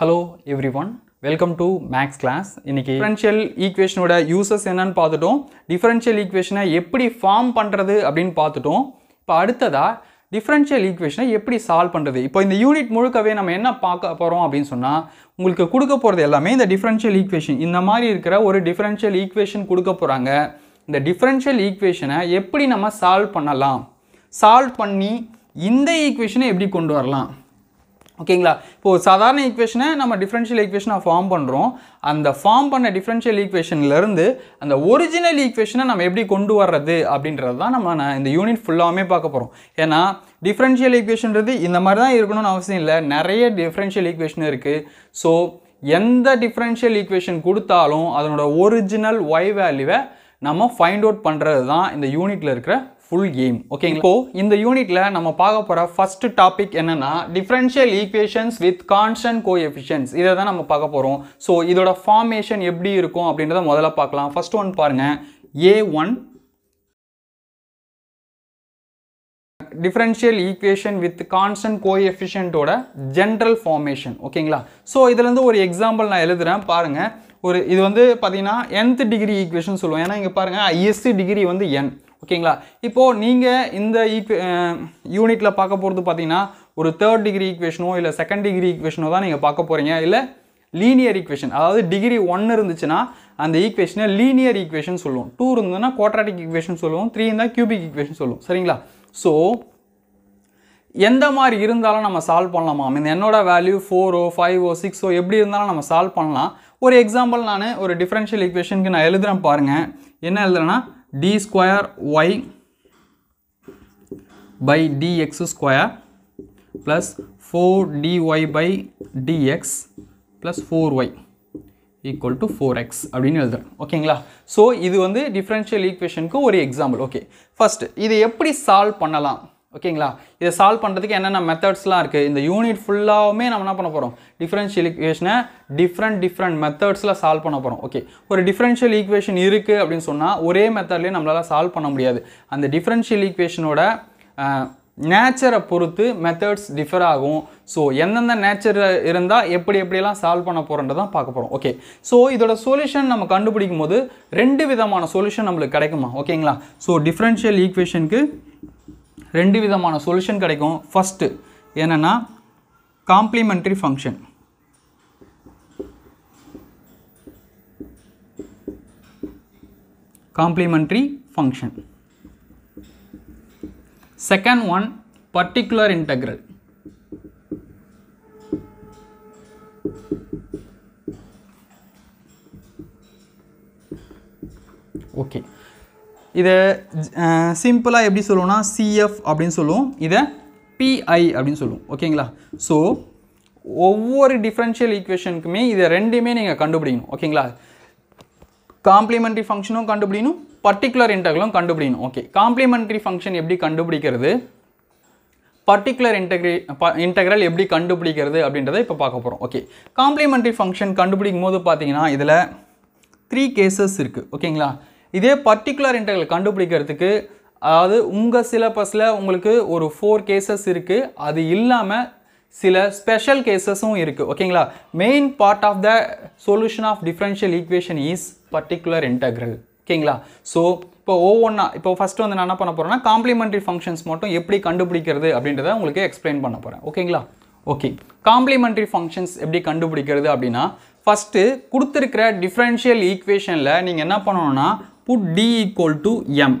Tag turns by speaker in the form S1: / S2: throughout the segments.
S1: hello everyone welcome to maths class இன்றைக்கி differential ஈக்குவேஷனோட uses என்னன்னு பார்த்துட்டோம் டிஃபரன்ஷியல் ஈக்குவேஷனை எப்படி ஃபார்ம் பண்ணுறது அப்படின்னு பார்த்துட்டோம் இப்போ அடுத்ததாக டிஃப்ரென்ஷியல் ஈக்குவேஷனை எப்படி சால்வ் பண்ணுறது இப்போ இந்த யூனிட் முழுக்கவே நம்ம என்ன பார்க்க போகிறோம் அப்படின்னு சொன்னால் உங்களுக்கு கொடுக்க போகிறது எல்லாமே இந்த டிஃப்ரென்ஷியல் ஈக்குவேஷன் இந்த மாதிரி இருக்கிற ஒரு டிஃப்ரென்ஷியல் ஈக்குவேஷன் கொடுக்க போகிறாங்க இந்த டிஃப்ரென்ஷியல் ஈக்குவேஷனை எப்படி நம்ம சால்வ் பண்ணலாம் சால்வ் பண்ணி இந்த ஈக்குவேஷனை எப்படி கொண்டு வரலாம் ஓகேங்களா இப்போது சாதாரண ஈக்குவேஷனை நம்ம டிஃப்ரென்ஷியல் ஈக்குவேஷனாக ஃபார்ம் பண்ணுறோம் அந்த ஃபார்ம் பண்ண டிஃப்ரென்ஷியல் ஈக்குவேஷன்லேருந்து அந்த ஒரிஜினல் ஈக்குவேஷனை நம்ம எப்படி கொண்டு வர்றது அப்படின்றது தான் நம்ம இந்த யூனிட் ஃபுல்லாகவே பார்க்க போகிறோம் ஏன்னா டிஃப்ரென்ஷியல் ஈக்குவேஷன்றது இந்த மாதிரி தான் இருக்கணும்னு அவசியம் இல்லை நிறைய டிஃப்ரென்ஷியல் ஈக்குவேஷன் இருக்குது ஸோ எந்த டிஃப்ரென்ஷியல் ஈக்குவேஷன் கொடுத்தாலும் அதனோட ஒரிஜினல் ஒய் வேல்யூவை நம்ம ஃபைண்ட் அவுட் பண்ணுறது தான் இந்த யூனிட்டில் இருக்கிற ஃபுல் எய்ம் ஓகே இப்போ இந்த யூனிட்ல நம்ம பார்க்க போற ஃபர்ஸ்ட் டாபிக் என்னன்னா differential equations with constant coefficients இதை தான் நம்ம பார்க்க போறோம் ஸோ இதோட ஃபார்மேஷன் எப்படி இருக்கும் அப்படின்றத முதல்ல பார்க்கலாம் ஃபர்ஸ்ட் ஒன் பாருங்க a one differential equation with constant கோ எஃபிஷியன்ட்டோட ஜென்ரல் ஃபார்மேஷன் ஓகேங்களா ஸோ இதுலேருந்து ஒரு எக்ஸாம்பிள் நான் எழுதுகிறேன் பாருங்கள் ஒரு இது வந்து பார்த்தீங்கன்னா என்த் டிகிரி ஈக்குவேஷன் சொல்லுவோம் ஏன்னா இங்கே பாருங்கள் ஐஎஸ்சி டிகிரி வந்து என் ஓகேங்களா இப்போது நீங்கள் இந்த ஈக்வே யூனிட்டில் பார்க்க போகிறது பார்த்தீங்கன்னா ஒரு தேர்ட் டிகிரி ஈக்குவேஷனோ இல்லை செகண்ட் டிகிரி ஈக்குவேஷனோ தான் நீங்கள் பார்க்க போகிறீங்க இல்லை லீனியர் ஈக்குவேஷன் அதாவது டிகிரி ஒன் இருந்துச்சுன்னா அந்த ஈக்குவேஷனை லீனியர் ஈக்குவேஷன் சொல்லுவோம் டூ இருந்ததுன்னா குவாட்ராட்டிக் ஈக்குவேஷன் சொல்லுவோம் த்ரீ இருந்தால் கியூபிக் ஈக்குவேஷன் சொல்லுவோம் சரிங்களா ஸோ எந்த மாதிரி இருந்தாலும் நம்ம சால்வ் பண்ணலாமா இந்த என்னோட வேல்யூ ஃபோரோ ஃபைவோ சிக்ஸோ எப்படி இருந்தாலும் நம்ம சால்வ் பண்ணலாம் ஒரு எக்ஸாம்பிள் நான் ஒரு டிஃப்ரென்ஷியல் ஈக்குவேஷனுக்கு நான் எழுதுகிறேன் பாருங்கள் என்ன எழுதுறேன்னா d square y by dx square plus four d y by dx plus four y equal to four x அப்படின்னு எழுதுறேன் ஓகேங்களா ஸோ இது வந்து டிஃப்ரென்ஷியல் ஈக்குவேஷனுக்கு ஒரு எக்ஸாம்பிள் ஓகே ஃபஸ்ட்டு இது எப்படி சால்வ் பண்ணலாம் ஓகேங்களா இதை சால்வ் பண்ணுறதுக்கு என்னென்ன மெத்தட்ஸ்லாம் இருக்குது இந்த யூனிட் ஃபுல்லாகவுமே நம்ம என்ன பண்ண போகிறோம் டிஃப்ரென்ஷியல் ஈக்குவேஷனை டிஃப்ரெண்ட் டிஃப்ரெண்ட் மெத்தட்ஸில் சால்வ் பண்ண போகிறோம் ஓகே ஒரு டிஃப்ரென்ஷியல் ஈக்குவேஷன் இருக்குது அப்படின்னு சொன்னால் ஒரே மெத்தட்லேயே நம்மளால் சால்வ் பண்ண முடியாது அந்த டிஃப்ரென்ஷியல் ஈக்குவேஷனோட நேச்சரை பொறுத்து மெத்தட்ஸ் டிஃபர் ஆகும் ஸோ எந்தெந்த நேச்சர் இருந்தால் எப்படி எப்படியெல்லாம் சால்வ் பண்ண போகிறோன்றதான் பார்க்க போகிறோம் ஓகே ஸோ இதோட சொல்யூஷன் நம்ம கண்டுபிடிக்கும் போது ரெண்டு விதமான சொல்யூஷன் நம்மளுக்கு கிடைக்குமா ஓகேங்களா ஸோ டிஃப்ரென்ஷியல் ஈக்குவேஷனுக்கு ரெண்டு விதமான சொல்யூஷன் கிடைக்கும் ஃபஸ்ட்டு என்னென்னா complementary function complementary function second one particular integral okay இதை சிம்பிளாக எப்படி சொல்லுவோம்னா சிஎஃப் அப்படின்னு சொல்லுவோம் இதை பிஐ அப்படின்னு சொல்லுவோம் ஓகேங்களா ஸோ ஒவ்வொரு டிஃப்ரென்ஷியல் ஈக்குவேஷனுக்குமே இதை ரெண்டுமே நீங்கள் கண்டுபிடிக்கணும் ஓகேங்களா காம்ப்ளிமெண்ட்ரி ஃபங்க்ஷனும் கண்டுபிடிக்கணும் பர்டிகுலர் இன்டகலும் கண்டுபிடிக்கணும் ஓகே காம்ப்ளிமெண்ட்ரி ஃபங்க்ஷன் எப்படி கண்டுபிடிக்கிறது பர்டிகுலர் இன்டகிரி இன்டகிரல் எப்படி கண்டுபிடிக்கிறது அப்படின்றத இப்போ பார்க்க போகிறோம் ஓகே காம்ப்ளிமெண்ட்ரி ஃபங்க்ஷன் கண்டுபிடிக்கும் போது பார்த்தீங்கன்னா இதில் த்ரீ கேசஸ் இருக்குது ஓகேங்களா இதே பர்டிகுலர் இன்டர்வல் கண்டுபிடிக்கிறதுக்கு அதாவது உங்கள் சிலபஸில் உங்களுக்கு ஒரு ஃபோர் கேசஸ் இருக்குது அது இல்லாமல் சில ஸ்பெஷல் கேசஸும் இருக்குது ஓகேங்களா main part of the solution of differential equation is particular integral ஓகேங்களா ஸோ இப்போ ஒவ்வொன்றா இப்போ ஃபஸ்ட்டு வந்து நான் என்ன பண்ண போகிறேன்னா காம்ப்ளிமெண்ட்ரி ஃபங்க்ஷன்ஸ் மட்டும் எப்படி கண்டுபிடிக்கிறது அப்படின்றத உங்களுக்கு எக்ஸ்பிளைன் பண்ண போகிறேன் ஓகேங்களா ஓகே காம்ப்ளிமெண்ட்ரி ஃபங்க்ஷன்ஸ் எப்படி கண்டுபிடிக்கிறது அப்படின்னா ஃபஸ்ட்டு கொடுத்துருக்கிற டிஃப்ரென்ஷியல் ஈக்குவேஷனில் நீங்கள் என்ன பண்ணணும்னா put d equal to m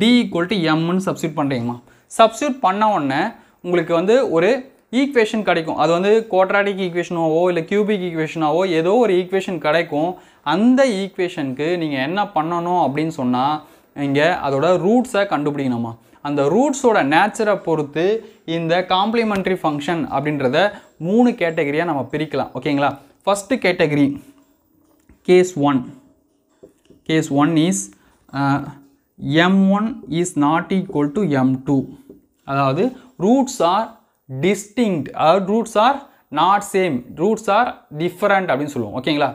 S1: d equal to எம்னு சப்ஸ்டியூட் பண்ணுறீங்கம்மா சப்ஸ்டியூட் பண்ண உடனே உங்களுக்கு வந்து ஒரு ஈக்குவேஷன் கிடைக்கும் அது வந்து குவாட்ராட்டிக் ஈக்குவேஷனாவோ இல்லை கியூபிக் ஈக்குவேஷனாவோ ஏதோ ஒரு ஈக்குவேஷன் கிடைக்கும் அந்த ஈக்குவேஷனுக்கு நீங்கள் என்ன பண்ணணும் அப்படின்னு சொன்னால் இங்கே அதோட ரூட்ஸை கண்டுபிடிக்கணுமா அந்த ரூட்ஸோட நேச்சரை பொறுத்து இந்த காம்ப்ளிமெண்ட்ரி ஃபங்க்ஷன் அப்படின்றத மூணு கேட்டகிரியாக நம்ம பிரிக்கலாம் ஓகேங்களா first category case one case one is m one is not equal to m two அதாவது ரூட்ஸ் ஆர் டிஸ்டிங்க்ட் அதாவது roots are not same roots are different அப்படின்னு சொல்லுவோம் ஓகேங்களா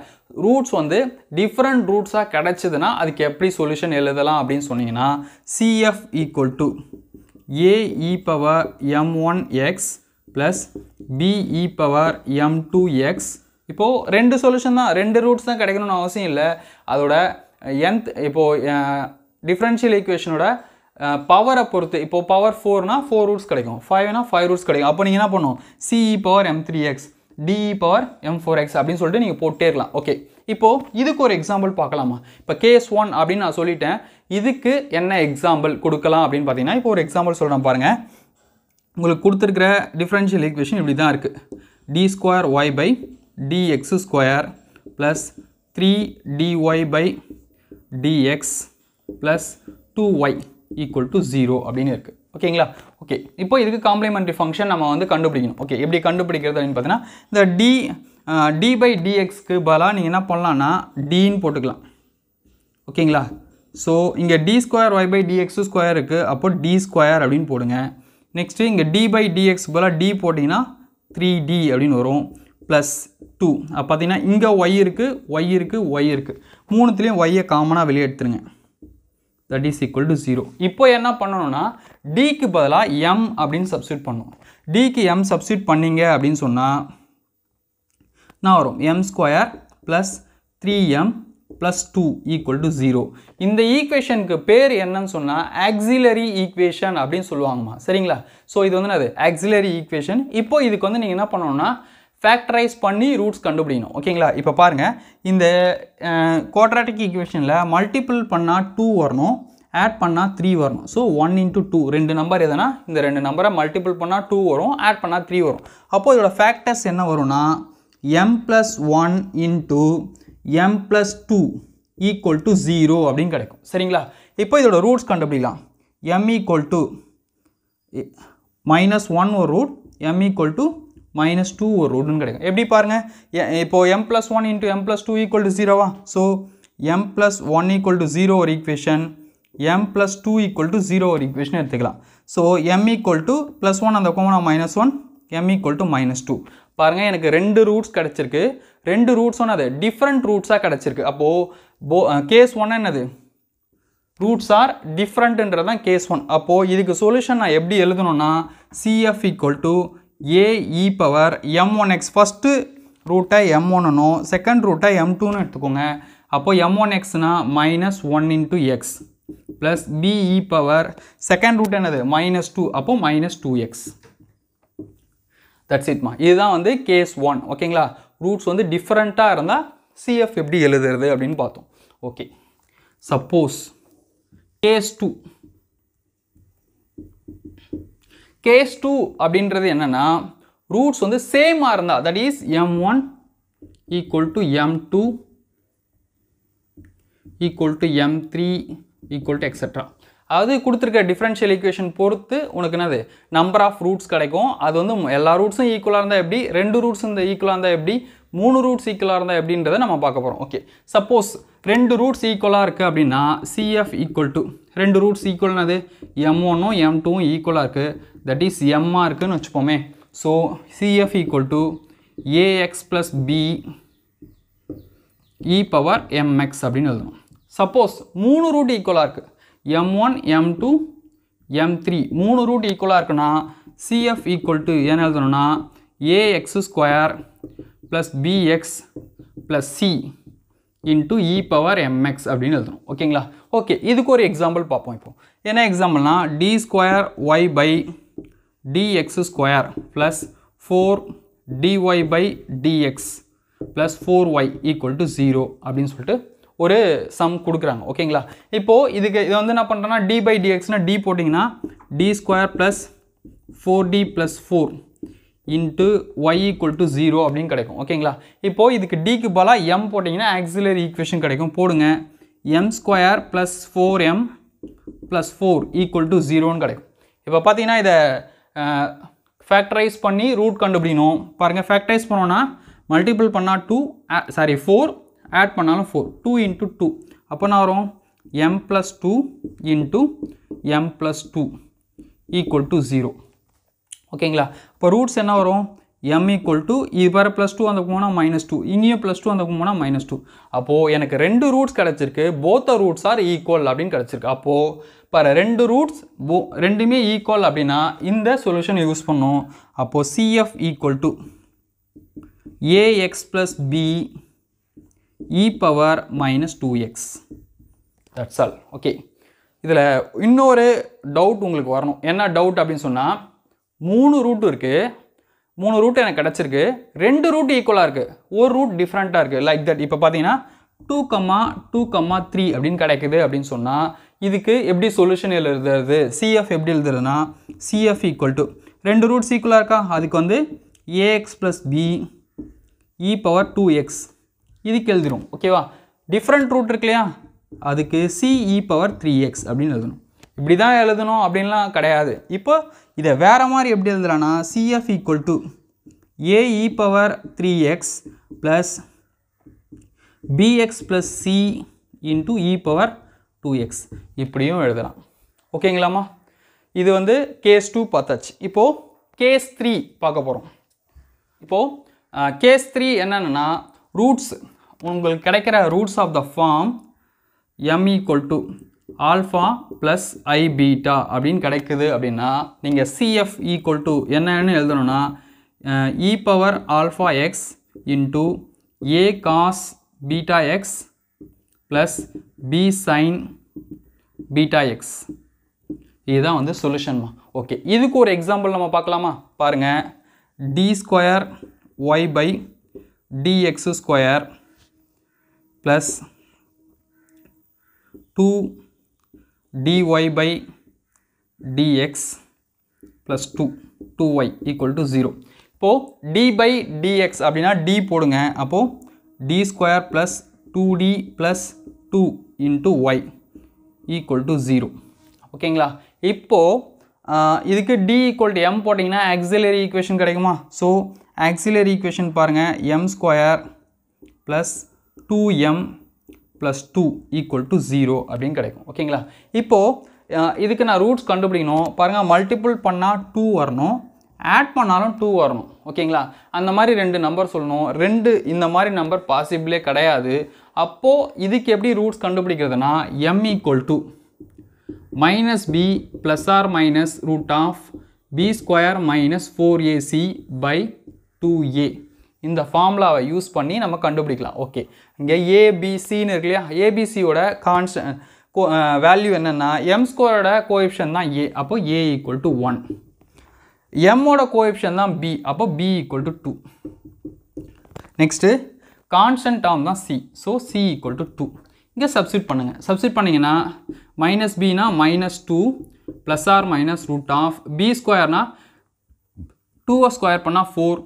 S1: ரூட்ஸ் வந்து டிஃப்ரெண்ட் ரூட்ஸாக கிடச்சிதுன்னா அதுக்கு எப்படி சொல்யூஷன் எழுதலாம் அப்படின்னு சொன்னீங்கன்னா CF equal to a e power m one x plus b e power m two x இப்போது ரெண்டு சொல்யூஷன் தான் ரெண்டு ரூட்ஸ் தான் கிடைக்கணும்னு அவசியம் இல்லை அதோட என்த் இப்போது டிஃப்ரென்ஷியல் ஈக்குவேஷனோட பவரை பொறுத்து இப்போது பவர் ஃபோர்னால் ஃபோர் கடைக்கும் கிடைக்கும் ஃபைவ்னா ஃபைவ் roots கிடைக்கும் அப்போ நீங்கள் என்ன பொண்ணும் c power m three x e power m four x அப்படின்னு சொல்லிட்டு நீங்கள் போட்டே ஓகே இப்போது இதுக்கு ஒரு எக்ஸாம்பிள் பார்க்கலாமா இப்போ case ஒன் அப்படின்னு நான் சொல்லிட்டேன் இதுக்கு என்ன எக்ஸாம்பிள் கொடுக்கலாம் அப்படின்னு பார்த்தீங்கன்னா இப்போ ஒரு எக்ஸாம்பிள் சொல்கிறேன் பாருங்கள் உங்களுக்கு கொடுத்துருக்கிற டிஃப்ரென்ஷியல் ஈக்குவேஷன் இப்படி தான் இருக்குது d square y by square plus three by dx plus two y equal 0 zero அப்படின்னு இருக்குது ஓகேங்களா ஓகே இப்போ இதுக்கு காம்ப்ளிமெண்ட்ரி ஃபங்க்ஷன் நம்ம வந்து கண்டுபிடிக்கணும் ஓகே எப்படி கண்டுபிடிக்கிறது அப்படின்னு பார்த்தீங்கன்னா இந்த டி டி பை டிஎக்ஸ்க்கு பதிலாக நீங்கள் என்ன பண்ணலாம்னா டின்னு போட்டுக்கலாம் ஓகேங்களா ஸோ இங்கே d square y by dx square இருக்குது அப்போ டி ஸ்கொயர் அப்படின்னு போடுங்க நெக்ஸ்ட்டு இங்கே டி பை டிஎக்ஸ் பதிலாக டி போட்டிங்கன்னா த்ரீ டி அப்படின்னு வரும் ப்ளஸ் டூ அப்போ பார்த்தீங்கன்னா இங்கே ஒய் இருக்குது ஒய் இருக்குது ஒய் இருக்குது மூணுத்துலேயும் ஒய்யை காமனாக வெளியே எடுத்துருங்க that is equal to zero இப்போ என்ன பண்ணணும்னா டிக்கு பதிலாக எம் அப்படின்னு சப்ஸ்டியூட் பண்ணும் டிக்கு எம் சப்ஸ்டியூட் பண்ணிங்க அப்படின்னு சொன்னால் நான் வரும் m square plus three m plus two equal to zero இந்த ஈக்குவேஷனுக்கு பேர் என்னன்னு சொன்னால் ஆக்சிலரி ஈக்குவேஷன் அப்படின்னு சொல்லுவாங்கம்மா சரிங்களா ஸோ இது வந்து அது ஆக்சிலரி ஈக்குவேஷன் இப்போ இதுக்கு வந்து நீங்கள் என்ன பண்ணணும்னா ஃபேக்டரைஸ் பண்ணி ரூட்ஸ் கண்டுபிடிக்கணும் ஓகேங்களா இப்போ பாருங்கள் இந்த குவாட்ராட்டிக் ஈக்குவேஷனில் மல்டிபிள் பண்ணால் டூ வரணும் ஆட் பண்ணால் த்ரீ வரணும் ஸோ ஒன் இன்ட்டு டூ ரெண்டு நம்பர் எதனா இந்த ரெண்டு நம்பரை மல்டிபிள் பண்ணால் டூ வரும் ஆட் பண்ணால் த்ரீ வரும் அப்போது இதோட ஃபேக்டர்ஸ் என்ன வரும்னா m plus one into m plus two equal to zero அப்படின்னு கிடைக்கும் சரிங்களா இப்போ இதோட ரூட்ஸ் கண்டுபிடிக்கலாம் m equal to minus one ஒரு root m equal to minus two ஒரு ரூட்னு கிடைக்கும் எப்படி பாருங்கள் இப்போது m plus one into m plus two equal to ஜீரோவா so m plus one equal to zero ஒரு equation m plus two equal to zero ஒரு ஈக்குவேஷன் எடுத்துக்கலாம் so m equal to plus one அந்த கோமனா minus one m equal to minus two பாருங்கள் எனக்கு ரெண்டு roots கிடச்சிருக்கு ரெண்டு ரூட்ஸ் ஒன்று அது டிஃப்ரெண்ட் ரூட்ஸாக கிடச்சிருக்கு அப்போது போ கேஸ் ஒன் என்னது ரூட்ஸ் ஆர் டிஃப்ரெண்ட்டுன்றது தான் கேஸ் ஒன் அப்போது இதுக்கு சொல்யூஷன் நான் எப்படி எழுதணும்னா CF equal to a e power m one x first ரூட்டை எம் ஒன்னும் செகண்ட் ரூட்டை எம் டூன்னு எடுத்துக்கோங்க அப்போது எம் ஒன் எக்ஸ்னால் minus one into x plus b e power second root என்னது மைனஸ் டூ அப்போது மைனஸ் டூ எக்ஸ் தட்ஸ் இட்மா இதுதான் வந்து கேஸ் ஒன் ஓகேங்களா ரூட்ஸ் வந்து டிஃப்ரெண்ட்டாக இருந்தால் சிஎஃப் எப்படி எழுதுறது அப்படின்னு பார்த்தோம் okay suppose case two case two அப்படின்றது என்னென்னா ரூட்ஸ் வந்து சேமாக இருந்தால் that is m one equal to m two equal to m three equal to extra அது கொடுத்துருக்க டிஃப்ரென்ஷியல் ஈக்குவேஷன் பொறுத்து உனக்கு என்னது நம்பர் ஆஃப் ரூட்ஸ் கிடைக்கும் அது வந்து எல்லா ரூட்ஸும் ஈக்குவலாக இருந்தால் எப்படி ரெண்டு ரூட்ஸ் இந்த ஈக்குவலாக இருந்தால் எப்படி மூணு ரூட்ஸ் ஈக்குவலாக இருந்தால் எப்படின்றத நம்ம பார்க்க போகிறோம் ஓகே சப்போஸ் ரெண்டு ரூட்ஸ் ஈக்குவலாக இருக்குது அப்படின்னா சிஎஃப் ஈக்குவல் டு ரெண்டு ரூட்ஸ் ஈக்குவல்னது எம் ஒன்னும் எம் டூவும் ஈக்குவலாக இருக்குது தட் இஸ் எம்மாக இருக்குதுன்னு வச்சுப்போமே so CF equal to a x plus b e power m x அப்படின்னு எழுதணும் சப்போஸ் மூணு ரூட் ஈக்குவலாக இருக்குது m one m two m three மூணு ரூட் ஈக்குவலாக இருக்குன்னா சிஎஃப் ஈக்குவல் டு என்ன எழுதணும்னா a x square plus b x plus c into e power m x அப்படின்னு எழுதணும் ஓகேங்களா ஓகே இதுக்கு ஒரு எக்ஸாம்பிள் பார்ப்போம் இப்போ என்ன எக்ஸாம்பிள்னா d square y by dx square plus 4 dy by dx plus 4y equal to 0 அப்படின்னு சொல்லிட்டு ஒரு சம் கொடுக்குறாங்க ஓகேங்களா இப்போது இதுக்கு இது வந்து என்ன பண்ணுறேன்னா டி பை டிஎக்ஸ்னால் டி போட்டிங்கன்னா d square plus four d plus four into y equal to zero அப்படின்னு கிடைக்கும் ஓகேங்களா இப்போது இதுக்கு டிக்கு பலா எம் போட்டிங்கன்னா ஆக்சிலரி equation கிடைக்கும் போடுங்க m square plus four m plus four equal 0 ஜீரோன்னு கிடைக்கும் இப்போ பார்த்தீங்கன்னா இதை ஃபேக்டரைஸ் பண்ணி ரூட் கண்டுபிடிக்கணும் பாருங்கள் ஃபேக்டரைஸ் பண்ணோன்னா மல்டிபிள் பண்ணால் டூ சாரி ஃபோர் ஆட் பண்ணாலும் ஃபோர் டூ இன்ட்டு டூ அப்போ நான் வரும் m plus two into m plus two equal to zero ஓகேங்களா இப்போ ரூட்ஸ் என்ன வரும் எம் equal to இது வேறு ப்ளஸ் டூ அந்த போனால் மைனஸ் டூ இங்கேயும் ப்ளஸ் டூ அந்த போனால் மைனஸ் டூ அப்போது எனக்கு ரெண்டு ரூட்ஸ் கிடச்சிருக்கு போத்த ரூட்ஸ் ஆர் ஈக்குவல் அப்படின்னு கிடச்சிருக்கு அப்போது பார் ரெண்டு ரூட்ஸ் போ ரெண்டுமே ஈக்குவல் அப்படின்னா இந்த solution யூஸ் பண்ணும் அப்போது CF equal to a x plus b e power minus two x that's all okay இதில் இன்னொரு டவுட் உங்களுக்கு வரணும் என்ன டவுட் அப்படின்னு சொன்னால் மூணு root இருக்குது மூணு ரூட் எனக்கு கிடச்சிருக்கு ரெண்டு ரூட் ஈக்குவலாக இருக்குது ஒரு ரூட் டிஃப்ரெண்ட்டாக இருக்குது லைக் தட் இப்போ பார்த்தீங்கன்னா two comma two comma three அப்படின்னு கிடைக்குது அப்படின்னு சொன்னால் இதுக்கு எப்படி சொல்யூஷன் எழுதுறது சிஎஃப் எப்படி எழுதுறதுனா சிஎஃப் ஈக்குவல் டு ரெண்டு ரூட் ஈக்குவலாக இருக்கா அதுக்கு வந்து a x plus b e power two x இதுக்கு எழுதிரும் ஓகேவா டிஃப்ரெண்ட் ரூட் இருக்கு இல்லையா அதுக்கு சிஇ பவர் த்ரீ எக்ஸ் அப்படின்னு எழுதணும் இப்படி தான் எழுதணும் அப்படின்லாம் கிடையாது இப்போ இதை வேறு மாதிரி எப்படி எழுதலான்னா CF equal to a e power three x plus b x plus c into e power two x இப்படியும் எழுதலாம் ஓகேங்களாம்மா இது வந்து கேஸ் டூ பார்த்தாச்சு இப்போது கேஸ் த்ரீ பார்க்க போகிறோம் இப்போது கேஸ் த்ரீ என்னென்னா ரூட்ஸ் உங்களுக்கு கிடைக்கிற roots of the form m equal to alpha plus i beta அப்படின்னு கிடைக்குது அப்படின்னா நீங்கள் சிஎஃப் ஈக்குவல் டு என்னன்னு எழுதணும்னா e power alpha x into a cos beta x plus b sine beta x இதுதான் வந்து சொல்யூஷன்மா ஓகே இதுக்கு ஒரு எக்ஸாம்பிள் நம்ம பார்க்கலாமா பாருங்கள் d square y by dx square plus two dy by dx plus 2 2y equal to 0 இப்போ d by dx அப்படினா, d போடுங்க அப்போ d square plus 2d plus 2 into y equal to 0 ஓகேங்களா இப்போ இதுக்கு d equal to m போட்டுங்கினா, auxiliary equation கடைக்குமா, so, auxiliary equation பாருங்க, m square square plus two m plus two equal to zero அப்படின்னு கிடைக்கும் ஓகேங்களா இப்போது இதுக்கு நான் ரூட்ஸ் கண்டுபிடிக்கணும் பாருங்கள் மல்டிபிள் பண்ணால் டூ வரணும் ஆட் பண்ணாலும் டூ வரணும் ஓகேங்களா அந்த மாதிரி ரெண்டு நம்பர் சொல்லணும் ரெண்டு இந்த மாதிரி நம்பர் பாசிபிளே கிடையாது அப்போது இதுக்கு எப்படி ரூட்ஸ் கண்டுபிடிக்கிறதுனா m equal to minus b plus or minus root of b square minus four a c by two a இந்த ஃபார்முலாவை யூஸ் பண்ணி நம்ம கண்டுபிடிக்கலாம் ஓகே இங்கே ஏபிசின்னு இருக்கு இல்லையா ஏபிசியோட கான்ஸ் வேல்யூ என்னென்னா எம் ஸ்கோரோட கோஎப்ஷன் தான் ஏ அப்போ ஏ ஈக்குவல் டு ஒன் எம்மோட கோஎப்ஷன் தான் பி அப்போ B equal to two next constant term தான் C so C equal to two இங்கே சப்ஸ்டியூட் பண்ணுங்கள் சப்ஸ்டியூட் பண்ணிங்கன்னா மைனஸ் பினா minus two plus or minus root of B ஸ்கொயர்னால் டூவை ஸ்கொயர் பண்ணால் ஃபோர்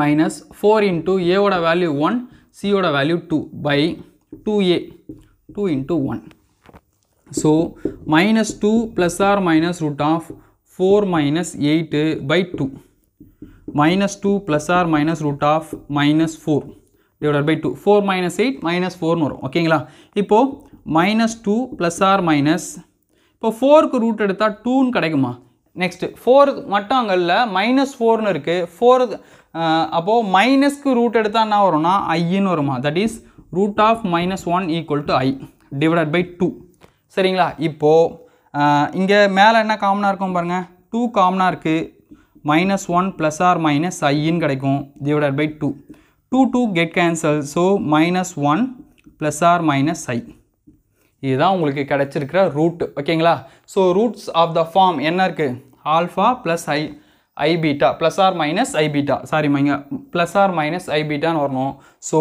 S1: மைனஸ் ஃபோர் இன்ட்டு ஏவோட வேல்யூ ஒன் சியோட value two by two A two into one so minus two plus or minus root of four minus eight by two minus two plus or minus root of minus four divided by two four minus eight minus ஃபோர்னு வரும் ஓகேங்களா இப்போது minus two plus or minus இப்போ ஃபோருக்கு root எடுத்தால் டூன்னு கிடைக்குமா next four மட்டும் மட்டங்களில் மைனஸ் ஃபோர்னு இருக்குது ஃபோர் அப்போது மைனஸ்க்கு ரூட் எடுத்தால் என்ன வரும்னா ஐன்னு வருமா that is root of minus one equal to I divide by two சரிங்களா இப்போது இங்கே மேலே என்ன காமனாக இருக்கும் பாருங்கள் டூ காமனாக இருக்குது minus one plus or minus ஐன்னு கிடைக்கும் divide by two two two get cancel so minus one plus or minus I இதுதான் உங்களுக்கு கிடச்சிருக்கிற ரூட் ஓகேங்களா so roots of the form என்ன இருக்குது alpha plus I I beta plus or minus I beta sorry மைங்க plus or minus I பீட்டான்னு வரணும் so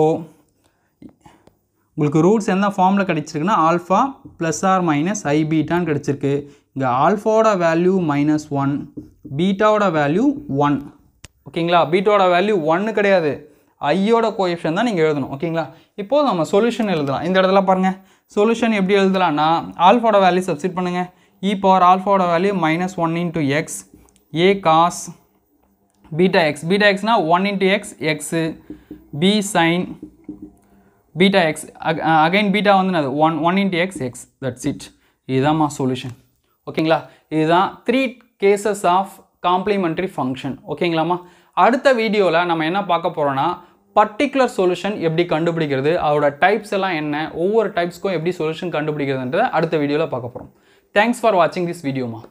S1: உங்களுக்கு ரூட்ஸ் எந்த ஃபார்மில் கிடச்சிருக்குன்னா alpha plus or minus I பீட்டான்னு கிடச்சிருக்கு இங்கே ஆல்ஃபாவோட வேல்யூ மைனஸ் ஒன் பீட்டாவோட வேல்யூ ஒன் ஓகேங்களா பீட்டாவோட வேல்யூ ஒன்று கிடையாது ஐயோட கோஎஃபிஷன் தான் நீங்கள் எழுதணும் ஓகேங்களா இப்போது நம்ம சொல்யூஷன் எழுதலாம் இந்த இடத்துல பாருங்கள் சொல்யூஷன் எப்படி எழுதலாம்னா ஆல்ஃபாவோட வேல்யூ சப்ஸ்டிட் பண்ணுங்கள் இ பவர் ஆல்ஃபாவோட value minus one into X A cos beta X beta எக்ஸ்னால் one into X X B sine beta X again beta வந்து அது one one into X X that's it இதுதான்மா solution ஓகேங்களா இதுதான் three cases of complementary function ஓகேங்களாம்மா அடுத்த வீடியோவில் நம்ம என்ன பார்க்க போகிறோன்னா பர்டிகுலர் சொல்யூஷன் எப்படி கண்டுபிடிக்கிறது அதோட டைப்ஸ் எல்லாம் என்ன ஒவ்வொரு டைப்ஸ்க்கும் எப்படி சொல்யூஷன் கண்டுபிடிக்கிறதுன்றதை அடுத்த வீடியோவில் பார்க்க போகிறோம் தேங்க்ஸ் ஃபார் வாட்சிங் திஸ் வீடியோமா